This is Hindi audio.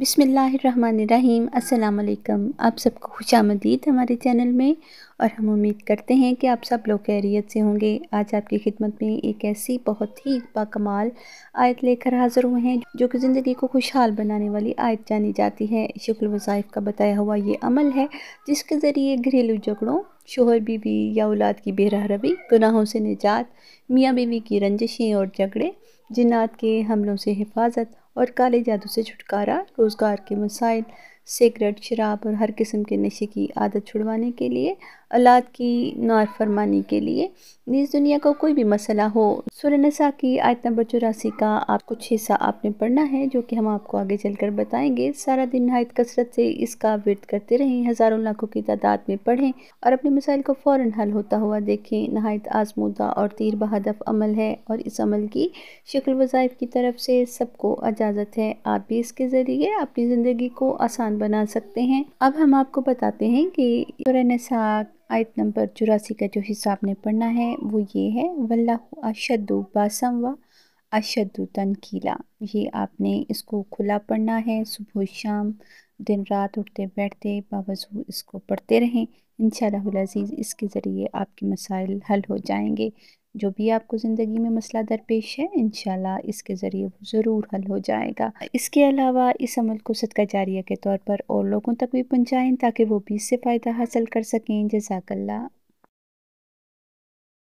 बिसमीम् अल्लाम आप सबको खुश आमदीद हमारे चैनल में और हम उम्मीद करते हैं कि आप सब लोग खैरियत से होंगे आज आपकी खिदमत में एक ऐसी बहुत ही बाकमाल आयत लेकर हाज़िर हुए हैं जो कि ज़िंदगी को खुशहाल बनाने वाली आयत जानी जाती है शक्ल वज़ाइफ का बताया हुआ ये अमल है जिसके ज़रिए घरेलू झगड़ों शोहर बीवी या औलाद की बेरह रवी गुनाहों से निजात मियाँ बीवी की रंजिशें और झगड़े जिन्नात के हमलों से हिफाजत और काले जादू से छुटकारा रोज़गार के मसाइल सिगरेट शराब और हर किस्म के नशे की आदत छुड़वाने के लिए औलाद की नारफरमानी के लिए इस दुनिया का को कोई भी मसला हो सुरनसा की आयत नंबर चौरासी का आप कुछ हिस्सा आपने पढ़ना है जो कि हम आपको आगे चलकर बताएंगे सारा दिन नहायत कसरत से इसका वर्त करते रहें हज़ारों लाखों की तादाद में पढ़ें और अपने मसाइल को फ़ौर हल होता हुआ देखें नहायत आजमूदा और तीर बहादफ अमल है और इस अमल की शक्ल वज़ाइफ की तरफ से सबको इजाज़त है आप भी इसके ज़रिए अपनी ज़िंदगी को आसान निशान बना सकते हैं अब हम आपको बताते हैं कि नसाक आयत नंबर चौरासी का जो हिस्सा आपने पढ़ना है वो ये है वल्लाह अशद बासम व अशद तनकीला ये आपने इसको खुला पढ़ना है सुबह शाम दिन रात उठते बैठते बावजूद इसको पढ़ते रहें इन अज़ीज़ इसके ज़रिए आपके मसाइल हल हो जाएंगे जो भी आपको ज़िंदगी में मसला दरपेश है इन इसके ज़रिए वो ज़रूर हल हो जाएगा इसके अलावा इस अमल को सदका जारिया के तौर पर और लोगों तक भी पहुँचाएँ ताकि वो भी इससे फ़ायदा हासिल कर सकें जजाकल्ला